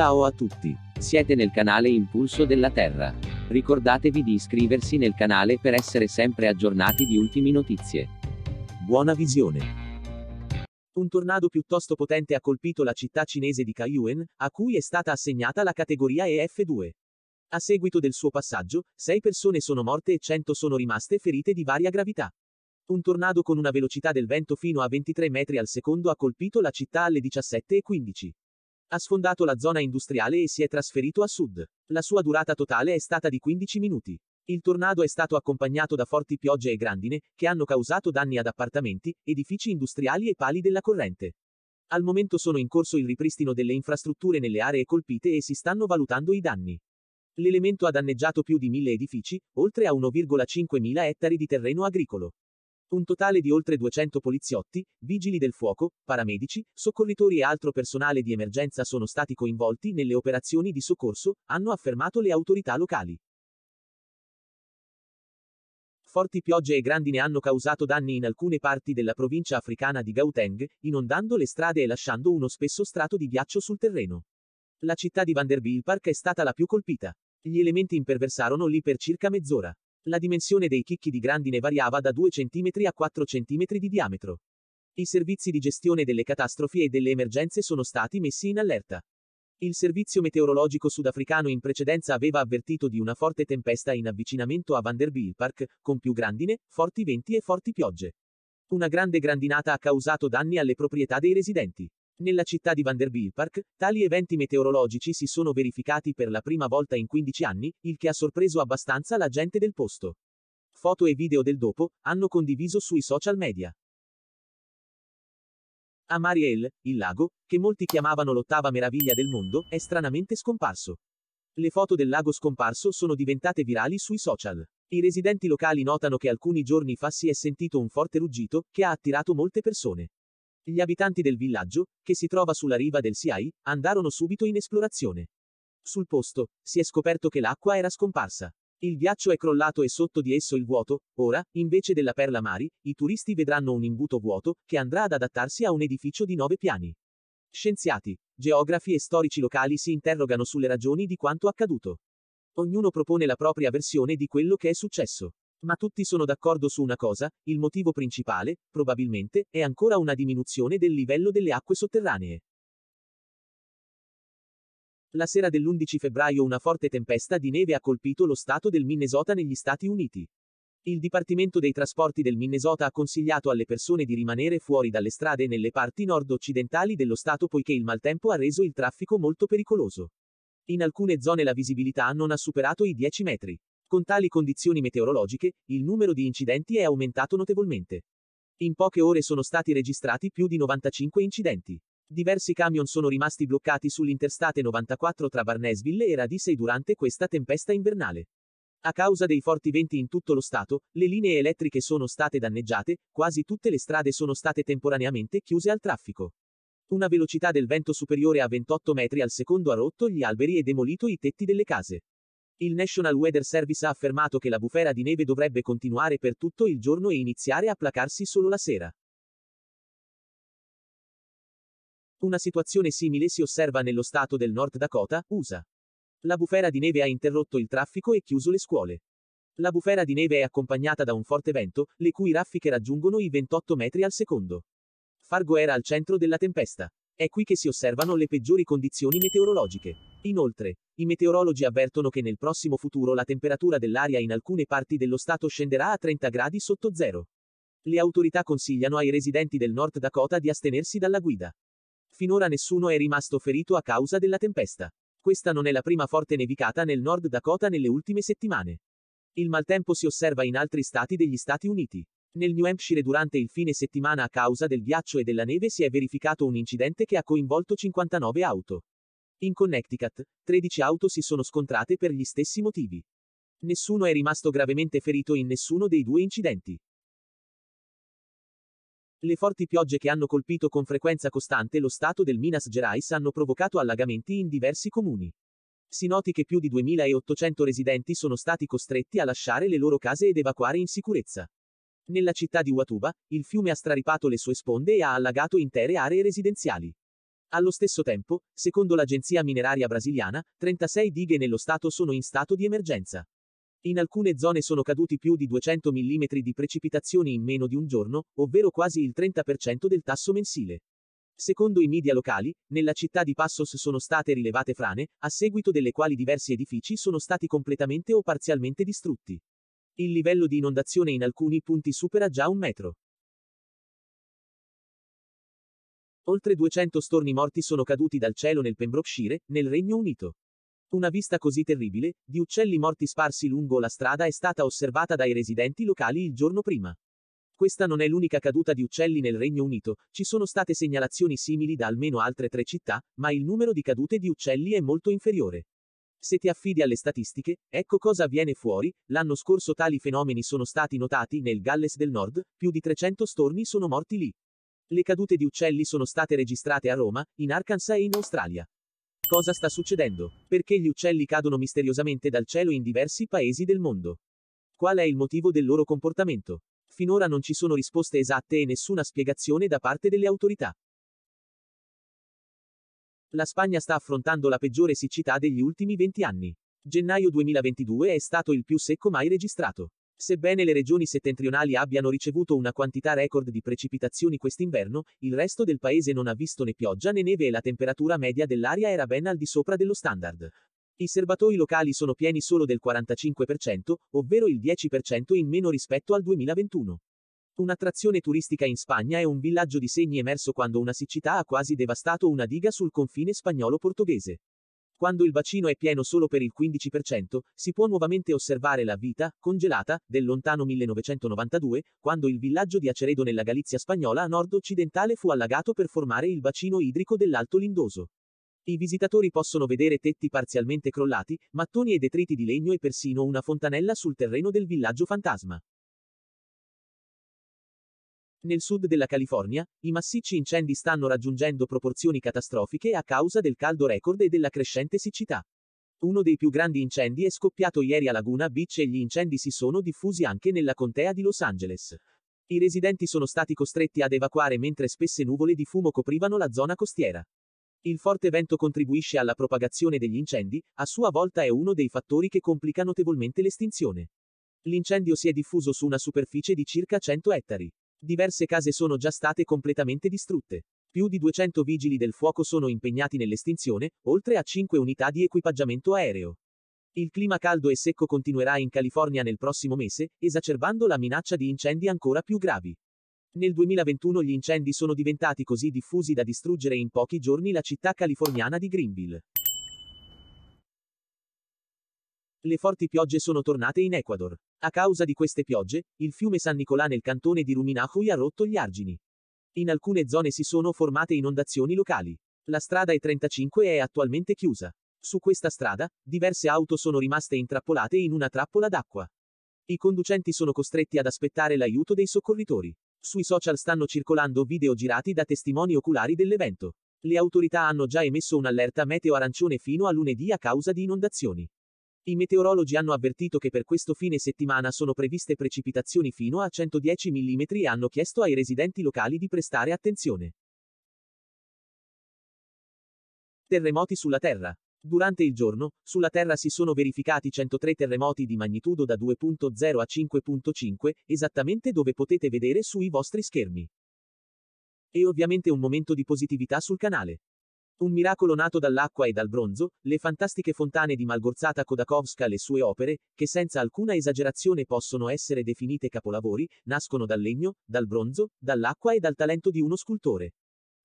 Ciao a tutti. Siete nel canale Impulso della Terra. Ricordatevi di iscriversi nel canale per essere sempre aggiornati di ultime notizie. Buona visione. Un tornado piuttosto potente ha colpito la città cinese di Kaiyuan, a cui è stata assegnata la categoria EF2. A seguito del suo passaggio, 6 persone sono morte e 100 sono rimaste ferite di varia gravità. Un tornado con una velocità del vento fino a 23 metri al secondo ha colpito la città alle 17.15. Ha sfondato la zona industriale e si è trasferito a sud. La sua durata totale è stata di 15 minuti. Il tornado è stato accompagnato da forti piogge e grandine, che hanno causato danni ad appartamenti, edifici industriali e pali della corrente. Al momento sono in corso il ripristino delle infrastrutture nelle aree colpite e si stanno valutando i danni. L'elemento ha danneggiato più di mille edifici, oltre a 1,5 mila ettari di terreno agricolo un totale di oltre 200 poliziotti, vigili del fuoco, paramedici, soccorritori e altro personale di emergenza sono stati coinvolti nelle operazioni di soccorso, hanno affermato le autorità locali. Forti piogge e grandine hanno causato danni in alcune parti della provincia africana di Gauteng, inondando le strade e lasciando uno spesso strato di ghiaccio sul terreno. La città di Vanderbilt Park è stata la più colpita. Gli elementi imperversarono lì per circa mezz'ora. La dimensione dei chicchi di grandine variava da 2 cm a 4 cm di diametro. I servizi di gestione delle catastrofi e delle emergenze sono stati messi in allerta. Il servizio meteorologico sudafricano in precedenza aveva avvertito di una forte tempesta in avvicinamento a Vanderbilt Park, con più grandine, forti venti e forti piogge. Una grande grandinata ha causato danni alle proprietà dei residenti. Nella città di Vanderbilt Park, tali eventi meteorologici si sono verificati per la prima volta in 15 anni, il che ha sorpreso abbastanza la gente del posto. Foto e video del dopo, hanno condiviso sui social media. A Mariel, il lago, che molti chiamavano l'ottava meraviglia del mondo, è stranamente scomparso. Le foto del lago scomparso sono diventate virali sui social. I residenti locali notano che alcuni giorni fa si è sentito un forte ruggito, che ha attirato molte persone. Gli abitanti del villaggio, che si trova sulla riva del Siai, andarono subito in esplorazione. Sul posto, si è scoperto che l'acqua era scomparsa. Il ghiaccio è crollato e sotto di esso il vuoto, ora, invece della perla mari, i turisti vedranno un imbuto vuoto, che andrà ad adattarsi a un edificio di nove piani. Scienziati, geografi e storici locali si interrogano sulle ragioni di quanto accaduto. Ognuno propone la propria versione di quello che è successo. Ma tutti sono d'accordo su una cosa, il motivo principale, probabilmente, è ancora una diminuzione del livello delle acque sotterranee. La sera dell'11 febbraio una forte tempesta di neve ha colpito lo stato del Minnesota negli Stati Uniti. Il Dipartimento dei Trasporti del Minnesota ha consigliato alle persone di rimanere fuori dalle strade nelle parti nord-occidentali dello Stato poiché il maltempo ha reso il traffico molto pericoloso. In alcune zone la visibilità non ha superato i 10 metri. Con tali condizioni meteorologiche, il numero di incidenti è aumentato notevolmente. In poche ore sono stati registrati più di 95 incidenti. Diversi camion sono rimasti bloccati sull'interstate 94 tra Barnesville e Radisei durante questa tempesta invernale. A causa dei forti venti in tutto lo Stato, le linee elettriche sono state danneggiate, quasi tutte le strade sono state temporaneamente chiuse al traffico. Una velocità del vento superiore a 28 metri al secondo ha rotto gli alberi e demolito i tetti delle case. Il National Weather Service ha affermato che la bufera di neve dovrebbe continuare per tutto il giorno e iniziare a placarsi solo la sera. Una situazione simile si osserva nello stato del North Dakota, USA. La bufera di neve ha interrotto il traffico e chiuso le scuole. La bufera di neve è accompagnata da un forte vento, le cui raffiche raggiungono i 28 metri al secondo. Fargo era al centro della tempesta. È qui che si osservano le peggiori condizioni meteorologiche. Inoltre, i meteorologi avvertono che nel prossimo futuro la temperatura dell'aria in alcune parti dello Stato scenderà a 30 gradi sotto zero. Le autorità consigliano ai residenti del North Dakota di astenersi dalla guida. Finora nessuno è rimasto ferito a causa della tempesta. Questa non è la prima forte nevicata nel Nord Dakota nelle ultime settimane. Il maltempo si osserva in altri stati degli Stati Uniti. Nel New Hampshire durante il fine settimana a causa del ghiaccio e della neve si è verificato un incidente che ha coinvolto 59 auto. In Connecticut, 13 auto si sono scontrate per gli stessi motivi. Nessuno è rimasto gravemente ferito in nessuno dei due incidenti. Le forti piogge che hanno colpito con frequenza costante lo stato del Minas Gerais hanno provocato allagamenti in diversi comuni. Si noti che più di 2800 residenti sono stati costretti a lasciare le loro case ed evacuare in sicurezza. Nella città di Huatuba, il fiume ha straripato le sue sponde e ha allagato intere aree residenziali. Allo stesso tempo, secondo l'Agenzia Mineraria Brasiliana, 36 dighe nello Stato sono in stato di emergenza. In alcune zone sono caduti più di 200 mm di precipitazioni in meno di un giorno, ovvero quasi il 30% del tasso mensile. Secondo i media locali, nella città di Passos sono state rilevate frane, a seguito delle quali diversi edifici sono stati completamente o parzialmente distrutti. Il livello di inondazione in alcuni punti supera già un metro. Oltre 200 storni morti sono caduti dal cielo nel Pembrokeshire, nel Regno Unito. Una vista così terribile, di uccelli morti sparsi lungo la strada è stata osservata dai residenti locali il giorno prima. Questa non è l'unica caduta di uccelli nel Regno Unito, ci sono state segnalazioni simili da almeno altre tre città, ma il numero di cadute di uccelli è molto inferiore. Se ti affidi alle statistiche, ecco cosa avviene fuori, l'anno scorso tali fenomeni sono stati notati nel Galles del Nord, più di 300 storni sono morti lì. Le cadute di uccelli sono state registrate a Roma, in Arkansas e in Australia. Cosa sta succedendo? Perché gli uccelli cadono misteriosamente dal cielo in diversi paesi del mondo? Qual è il motivo del loro comportamento? Finora non ci sono risposte esatte e nessuna spiegazione da parte delle autorità. La Spagna sta affrontando la peggiore siccità degli ultimi 20 anni. Gennaio 2022 è stato il più secco mai registrato. Sebbene le regioni settentrionali abbiano ricevuto una quantità record di precipitazioni quest'inverno, il resto del paese non ha visto né pioggia né neve e la temperatura media dell'aria era ben al di sopra dello standard. I serbatoi locali sono pieni solo del 45%, ovvero il 10% in meno rispetto al 2021. Un'attrazione turistica in Spagna è un villaggio di segni emerso quando una siccità ha quasi devastato una diga sul confine spagnolo-portoghese. Quando il bacino è pieno solo per il 15%, si può nuovamente osservare la vita, congelata, del lontano 1992, quando il villaggio di Aceredo nella Galizia spagnola a nord-occidentale fu allagato per formare il bacino idrico dell'Alto Lindoso. I visitatori possono vedere tetti parzialmente crollati, mattoni e detriti di legno e persino una fontanella sul terreno del villaggio fantasma. Nel sud della California, i massicci incendi stanno raggiungendo proporzioni catastrofiche a causa del caldo record e della crescente siccità. Uno dei più grandi incendi è scoppiato ieri a Laguna Beach e gli incendi si sono diffusi anche nella contea di Los Angeles. I residenti sono stati costretti ad evacuare mentre spesse nuvole di fumo coprivano la zona costiera. Il forte vento contribuisce alla propagazione degli incendi, a sua volta è uno dei fattori che complica notevolmente l'estinzione. L'incendio si è diffuso su una superficie di circa 100 ettari. Diverse case sono già state completamente distrutte. Più di 200 vigili del fuoco sono impegnati nell'estinzione, oltre a 5 unità di equipaggiamento aereo. Il clima caldo e secco continuerà in California nel prossimo mese, esacerbando la minaccia di incendi ancora più gravi. Nel 2021 gli incendi sono diventati così diffusi da distruggere in pochi giorni la città californiana di Greenville. Le forti piogge sono tornate in Ecuador. A causa di queste piogge, il fiume San Nicolà nel cantone di Ruminahui ha rotto gli argini. In alcune zone si sono formate inondazioni locali. La strada E35 è attualmente chiusa. Su questa strada, diverse auto sono rimaste intrappolate in una trappola d'acqua. I conducenti sono costretti ad aspettare l'aiuto dei soccorritori. Sui social stanno circolando video girati da testimoni oculari dell'evento. Le autorità hanno già emesso un'allerta meteo arancione fino a lunedì a causa di inondazioni. I meteorologi hanno avvertito che per questo fine settimana sono previste precipitazioni fino a 110 mm e hanno chiesto ai residenti locali di prestare attenzione. Terremoti sulla Terra. Durante il giorno, sulla Terra si sono verificati 103 terremoti di magnitudo da 2.0 a 5.5, esattamente dove potete vedere sui vostri schermi. E ovviamente un momento di positività sul canale. Un miracolo nato dall'acqua e dal bronzo, le fantastiche fontane di Malgorzata Kodakowska le sue opere, che senza alcuna esagerazione possono essere definite capolavori, nascono dal legno, dal bronzo, dall'acqua e dal talento di uno scultore.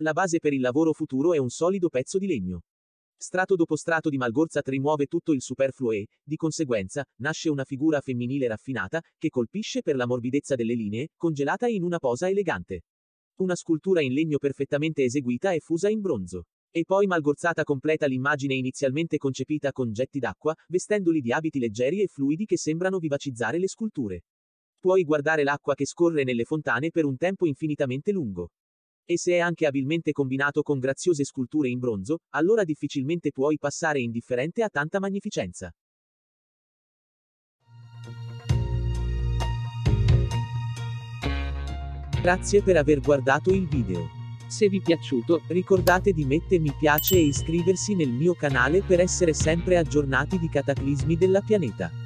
La base per il lavoro futuro è un solido pezzo di legno. Strato dopo strato di Malgorzat rimuove tutto il superfluo e, di conseguenza, nasce una figura femminile raffinata, che colpisce per la morbidezza delle linee, congelata in una posa elegante. Una scultura in legno perfettamente eseguita e fusa in bronzo. E poi Malgorzata completa l'immagine inizialmente concepita con getti d'acqua, vestendoli di abiti leggeri e fluidi che sembrano vivacizzare le sculture. Puoi guardare l'acqua che scorre nelle fontane per un tempo infinitamente lungo. E se è anche abilmente combinato con graziose sculture in bronzo, allora difficilmente puoi passare indifferente a tanta magnificenza. Grazie per aver guardato il video. Se vi è piaciuto, ricordate di mettere mi piace e iscriversi nel mio canale per essere sempre aggiornati di cataclismi della pianeta.